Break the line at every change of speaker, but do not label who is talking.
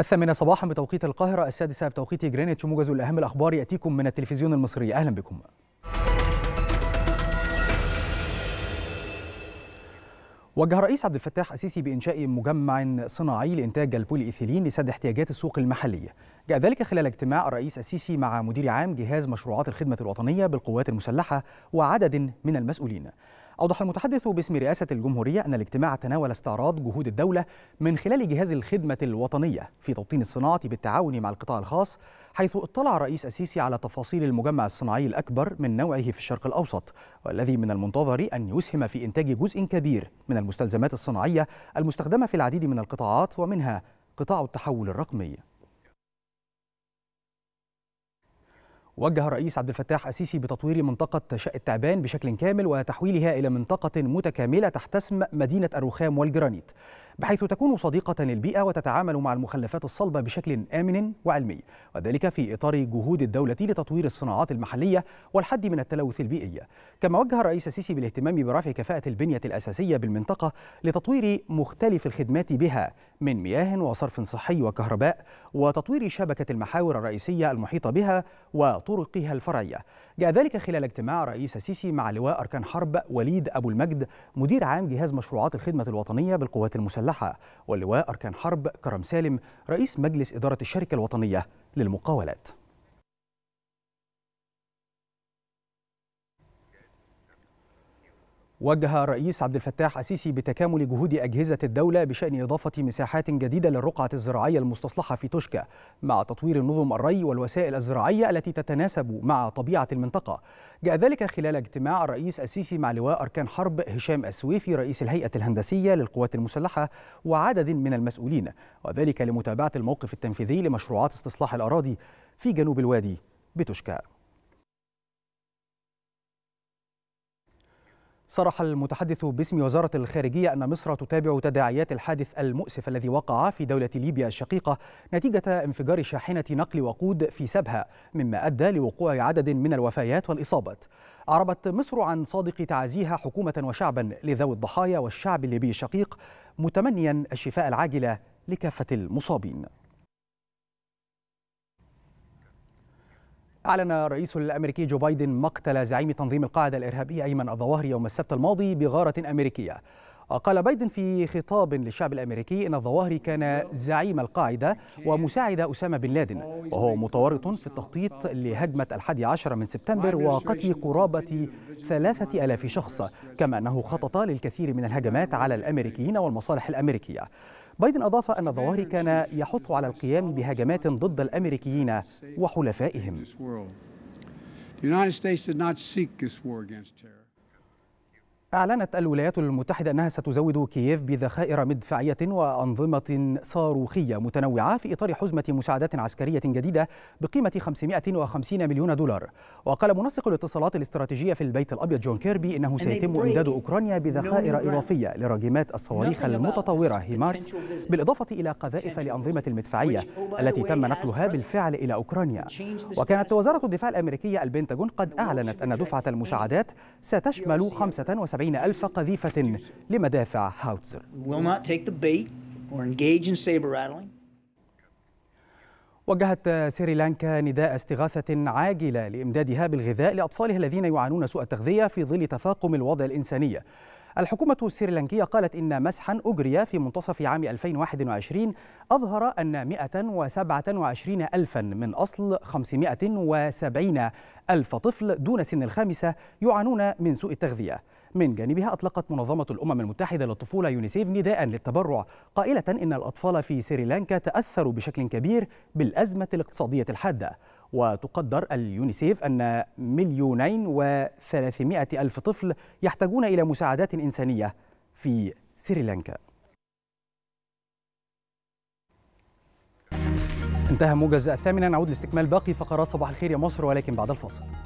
الثامنة صباحا بتوقيت القاهرة السادسة بتوقيت جرينتش موجز الأهم الأخبار يأتيكم من التلفزيون المصري أهلا بكم وجه الرئيس عبد الفتاح السيسي بإنشاء مجمع صناعي لإنتاج البولي ايثيلين لسد احتياجات السوق المحلية. جاء ذلك خلال اجتماع الرئيس السيسي مع مدير عام جهاز مشروعات الخدمة الوطنية بالقوات المسلحة وعدد من المسؤولين. أوضح المتحدث باسم رئاسة الجمهورية أن الاجتماع تناول استعراض جهود الدولة من خلال جهاز الخدمة الوطنية في توطين الصناعة بالتعاون مع القطاع الخاص حيث اطلع رئيس السيسي على تفاصيل المجمع الصناعي الأكبر من نوعه في الشرق الأوسط والذي من المنتظر أن يسهم في إنتاج جزء كبير من المستلزمات الصناعية المستخدمة في العديد من القطاعات ومنها قطاع التحول الرقمي وجه الرئيس عبد الفتاح السيسي بتطوير منطقة شق التعبان بشكل كامل وتحويلها إلى منطقة متكاملة تحت اسم مدينة الرخام والجرانيت بحيث تكون صديقة للبيئة وتتعامل مع المخلفات الصلبة بشكل آمن وعلمي وذلك في إطار جهود الدولة لتطوير الصناعات المحلية والحد من التلوث البيئي كما وجه الرئيس السيسي بالاهتمام برفع كفاءة البنية الأساسية بالمنطقة لتطوير مختلف الخدمات بها من مياه وصرف صحي وكهرباء وتطوير شبكة المحاور الرئيسية المحيطة بها وطرقها الفرعية جاء ذلك خلال اجتماع رئيس السيسي مع لواء أركان حرب وليد أبو المجد مدير عام جهاز مشروعات الخدمة الوطنية بالقوات المسلحة المسلحة واللواء أركان حرب كرم سالم رئيس مجلس إدارة الشركة الوطنية للمقاولات وجه الرئيس عبد الفتاح السيسي بتكامل جهود أجهزة الدولة بشأن إضافة مساحات جديدة للرقعة الزراعية المستصلحة في توشكا مع تطوير نظم الري والوسائل الزراعية التي تتناسب مع طبيعة المنطقة جاء ذلك خلال اجتماع الرئيس السيسي مع لواء أركان حرب هشام السويفي رئيس الهيئة الهندسية للقوات المسلحة وعدد من المسؤولين وذلك لمتابعة الموقف التنفيذي لمشروعات استصلاح الأراضي في جنوب الوادي بتوشكا صرح المتحدث باسم وزارة الخارجية أن مصر تتابع تداعيات الحادث المؤسف الذي وقع في دولة ليبيا الشقيقة نتيجة انفجار شاحنة نقل وقود في سبها مما أدى لوقوع عدد من الوفيات والإصابات أعربت مصر عن صادق تعازيها حكومة وشعبا لذوي الضحايا والشعب الليبي الشقيق متمنيا الشفاء العاجل لكافة المصابين أعلن الرئيس الأمريكي جو بايدن مقتل زعيم تنظيم القاعدة الإرهابية أيمن الظواهري يوم السبت الماضي بغارة أمريكية قال بايدن في خطاب للشعب الامريكي ان الظواهري كان زعيم القاعده ومساعد اسامه بن لادن وهو متورط في التخطيط لهجمه الحادي عشر من سبتمبر وقتل قرابه ثلاثه الاف شخص كما انه خطط للكثير من الهجمات على الامريكيين والمصالح الامريكيه بايدن أضاف أن الظواهري كان يحث على القيام بهجمات ضد الأمريكيين وحلفائهم. The United States did not seek this war against terror. أعلنت الولايات المتحدة أنها ستزود كييف بذخائر مدفعية وأنظمة صاروخية متنوعة في إطار حزمة مساعدات عسكرية جديدة بقيمة 550 مليون دولار وقال منسق الاتصالات الاستراتيجية في البيت الأبيض جون كيربي إنه سيتم إمداد أوكرانيا بذخائر إضافية لراجمات الصواريخ المتطورة هيمارس بالإضافة إلى قذائف لأنظمة المدفعية oh, التي تم نقلها بالفعل إلى أوكرانيا وكانت وزارة الدفاع الأمريكية البنتاجون قد أعلنت أن دفعة المساعدات ستشمل 75 وسبعين ألف قذيفة لمدافع هاوتزر وجهت سريلانكا نداء استغاثة عاجلة لإمدادها بالغذاء لأطفالها الذين يعانون سوء التغذية في ظل تفاقم الوضع الإنساني الحكومة السريلانكية قالت إن مسحا أجري في منتصف عام 2021 أظهر أن 127 ألفا من أصل 570 ألف طفل دون سن الخامسة يعانون من سوء التغذية من جانبها أطلقت منظمة الأمم المتحدة للطفولة يونيسيف نداء للتبرع قائلة إن الأطفال في سريلانكا تأثروا بشكل كبير بالأزمة الاقتصادية الحادة وتقدر اليونيسيف أن مليونين وثلاثمائة ألف طفل يحتاجون إلى مساعدات إنسانية في سريلانكا انتهى موجز الثامنة نعود لاستكمال باقي فقرات صباح الخير يا مصر ولكن بعد الفاصل